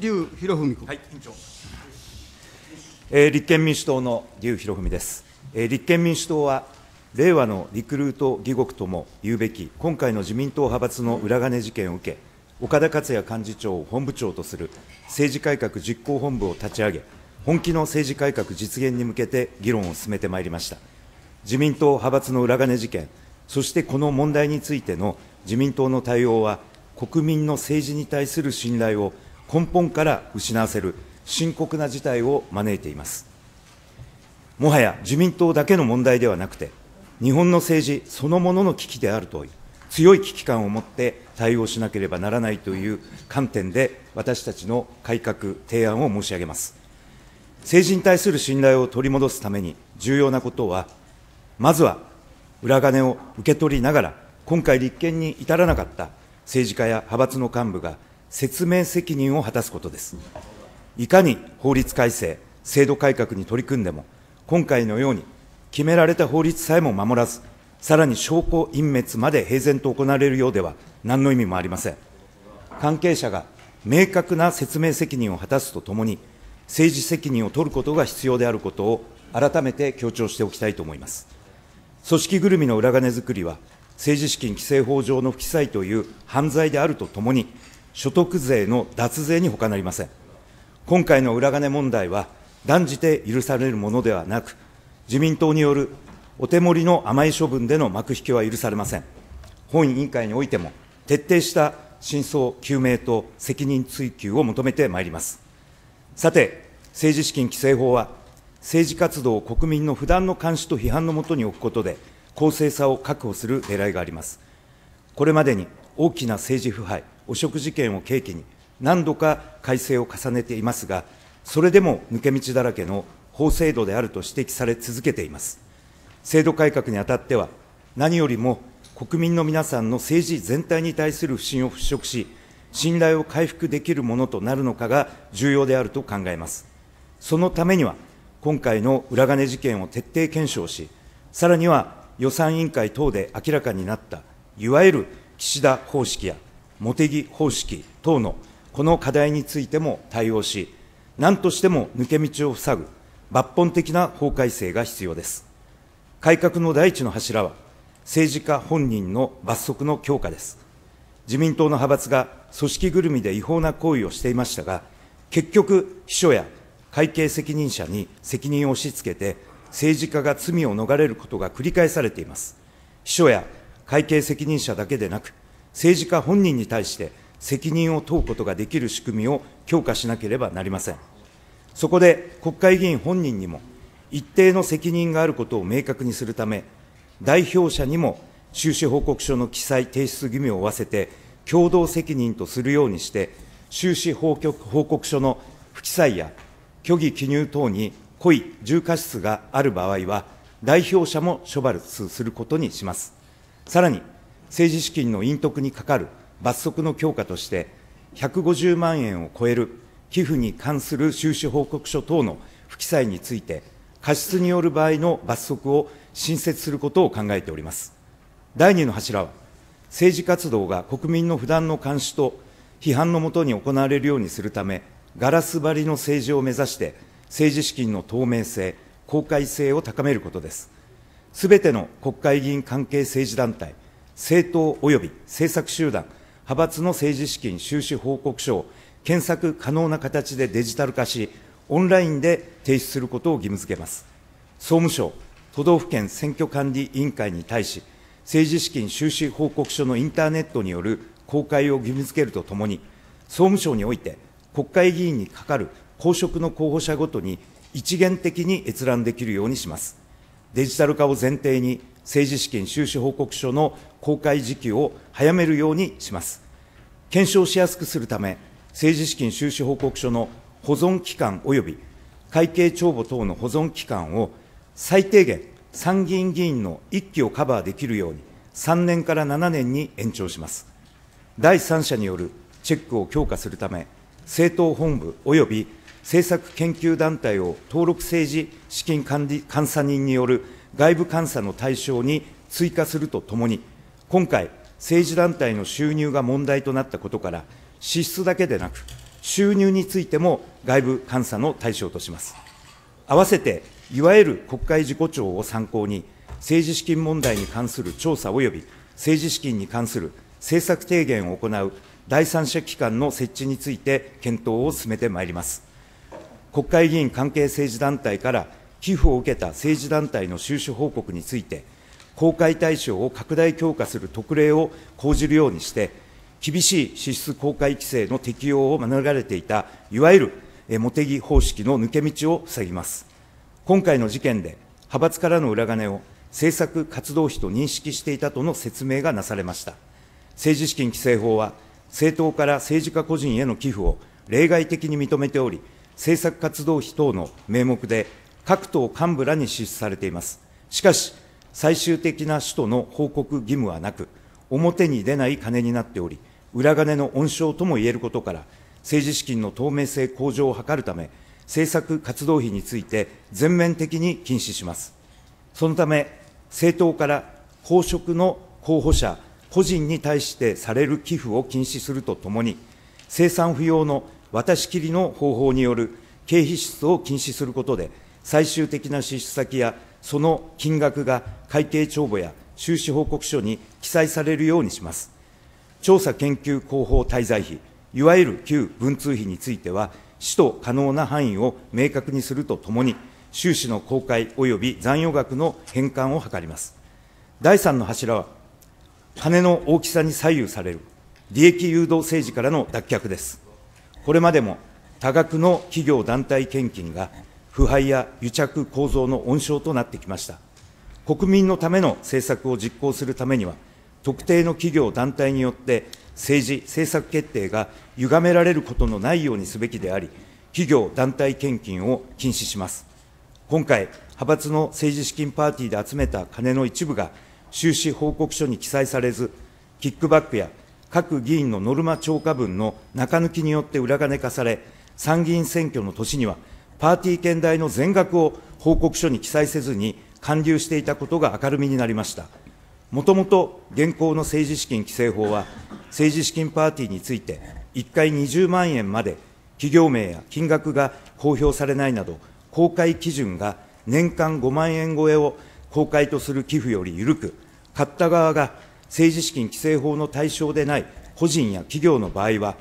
劉博文君。はい、委員長。えー、立憲民主党の劉博文です。えー、立憲民主党は令和のリクルート疑獄とも言うべき、今回の自民党派閥の裏金事件を受け、岡田克也幹事長を本部長とする政治改革実行本部を立ち上げ、本気の政治改革実現に向けて議論を進めてまいりました。自民党派閥の裏金事件、そしてこの問題についての自民党の対応は、国民の政治に対する信頼を根本から失わせる深刻な事態を招いています。もはや自民党だけの問題ではなくて、日本の政治そのものの危機であるという、強い危機感を持って対応しなければならないという観点で、私たちの改革、提案を申し上げます。政治に対する信頼を取り戻すために重要なことは、まずは裏金を受け取りながら、今回立憲に至らなかった政治家や派閥の幹部が説明責任を果たすことです。いかに法律改正、制度改革に取り組んでも、今回のように決められた法律さえも守らず、さらに証拠隠滅まで平然と行われるようでは、何の意味もありません。関係者が明確な説明責任を果たすとともに、政治責任を取ることが必要であることを改めて強調しておきたいと思います。組織ぐるみの裏金づくりは、政治資金規正法上の不記載という犯罪であるとともに、所得税の脱税にほかなりません。今回の裏金問題は、断じて許されるものではなく、自民党によるお手盛りの甘い処分での幕引きは許されません。本委員会においても、徹底した真相究明と責任追及を求めてまいります。さて、政治資金規正法は、政治活動を国民の不断の監視と批判のもとに置くことで、公正さを確保する狙いがあります。これまでに大きな政治腐敗、汚職事件を契機に、何度か改正を重ねていますが、それでも抜け道だらけの法制度であると指摘され続けています。制度改革にあたっては、何よりも国民の皆さんの政治全体に対する不信を払拭し、信頼を回復できるものとなるのかが重要であると考えます。そのためには、今回の裏金事件を徹底検証し、さらには予算委員会等で明らかになった、いわゆる岸田方式や茂木方式等のこの課題についても対応し、何としても抜け道を塞ぐ抜本的な法改正が必要です。改革の第一の柱は、政治家本人の罰則の強化です。自民党の派閥が組織ぐるみで違法な行為をしていましたが、結局、秘書や会計責任者に責任を押し付けて、政治家が罪を逃れることが繰り返されています。秘書や会計責任者だけでなく、政治家本人に対して責任を問うことができる仕組みを強化しなければなりません。そこで国会議員本人にも、一定の責任があることを明確にするため、代表者にも収支報告書の記載提出義務を負わせて、共同責任とするようにして、収支報告書の不記載や虚偽記入等に故意、重過失がある場合は、代表者も処罰することにします。さらに、政治資金の隠匿にかかる罰則の強化として、150万円を超える寄付に関する収支報告書等の不記載について、過失による場合の罰則を新設することを考えております。第2の柱は、政治活動が国民の不断の監視と批判のもとに行われるようにするため、ガラス張りの政治を目指して、政治資金の透明性、公開性を高めることです。すべての国会議員関係政治団体、政党及び政策集団、派閥の政治資金収支報告書を検索可能な形でデジタル化し、オンラインで提出することを義務付けます。総務省、都道府県選挙管理委員会に対し、政治資金収支報告書のインターネットによる公開を義務付けるとともに、総務省において、国会議員にかかる公職の候補者ごとに一元的に閲覧できるようにします。デジタル化を前提に、政治資金収支報告書の公開時期を早めるようにします。検証しやすくするため、政治資金収支報告書の保存期間及び会計帳簿等の保存期間を最低限参議院議員の1期をカバーできるように3年から7年に延長します。第三者によるチェックを強化するため、政党本部及び政策研究団体を登録政治資金監査人による外部監査の対象に追加するとともに、今回、政治団体の収入が問題となったことから、支出だけでなく、収入についても外部監査の対象とします。合わせて、いわゆる国会事故調を参考に、政治資金問題に関する調査及び政治資金に関する政策提言を行う第三者機関の設置について検討を進めてまいります。国会議員関係政治団体から寄付を受けた政治団体の収支報告について、公開対象を拡大強化する特例を講じるようにして、厳しい支出公開規制の適用を免れていた、いわゆる茂木方式の抜け道を塞ぎます。今回の事件で、派閥からの裏金を政策活動費と認識していたとの説明がなされました。政治資金規正法は、政党から政治家個人への寄付を例外的に認めており、政策活動費等の名目で各党幹部らに支出されています。しかし、最終的な使途の報告義務はなく、表に出ない金になっており、裏金の温床とも言えることから、政治資金の透明性向上を図るため、政策活動費について全面的に禁止します。そのため、政党から公職の候補者個人に対してされる寄付を禁止するとともに、生産不要の渡し切りの方法による経費支出を禁止することで、最終的な支出先やその金額が会計帳簿や収支報告書に記載されるようにします。調査研究広報滞在費、いわゆる旧文通費については、使途可能な範囲を明確にするとともに、収支の公開及び残余額の返還を図ります。第3の柱は、金の大きさに左右される利益誘導政治からの脱却です。これまでも多額の企業団体献金が腐敗や癒着構造の温床となってきました。国民のための政策を実行するためには、特定の企業、団体によって政治、政策決定が歪められることのないようにすべきであり、企業、団体献金を禁止します。今回、派閥の政治資金パーティーで集めた金の一部が、収支報告書に記載されず、キックバックや各議員のノルマ超過分の中抜きによって裏金化され、参議院選挙の年にはパーティー券代の全額を報告書に記載せずに還流していたことが明るみになりました。もともと現行の政治資金規正法は、政治資金パーティーについて、1回20万円まで企業名や金額が公表されないなど、公開基準が年間5万円超えを公開とする寄付より緩く、買った側が政治資金規正法の対象でない個人や企業の場合は、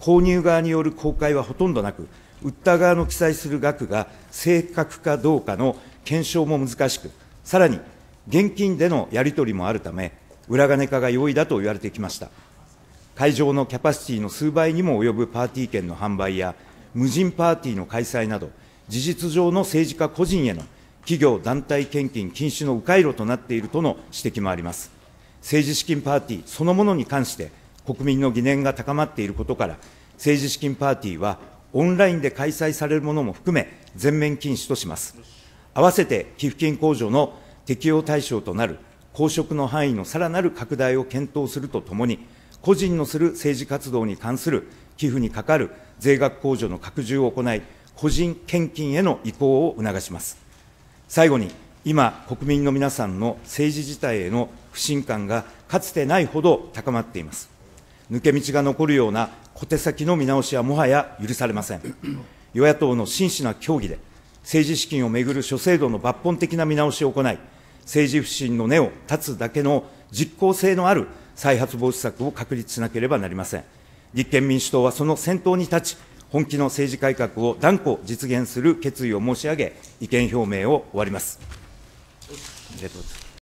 購入側による公開はほとんどなく、売った側の記載する額が正確かどうかの検証も難しく、さらに現金でのやり取りもあるため、裏金化が容易だと言われてきました。会場のキャパシティの数倍にも及ぶパーティー券の販売や、無人パーティーの開催など、事実上の政治家個人への企業団体献金禁止の迂回路となっているとの指摘もあります。政治資金パーティーそのものに関して、国民の疑念が高まっていることから、政治資金パーティーはオンラインで開催されるものも含め、全面禁止とします。合わせて寄付金控除の適用対象となる公職の範囲のさらなる拡大を検討するとともに、個人のする政治活動に関する寄付にかかる税額控除の拡充を行い、個人献金への移行を促します。最後に、今、国民の皆さんの政治自体への不信感がかつてないほど高まっています。抜け道が残るような小手先の見直しはもはや許されません。与野党の真摯な協議で、政治資金をめぐる諸制度の抜本的な見直しを行い、政治不信の根を断つだけの実効性のある再発防止策を確立しなければなりません。立憲民主党はその先頭に立ち、本気の政治改革を断固実現する決意を申し上げ、意見表明を終わります。ありがとうございます。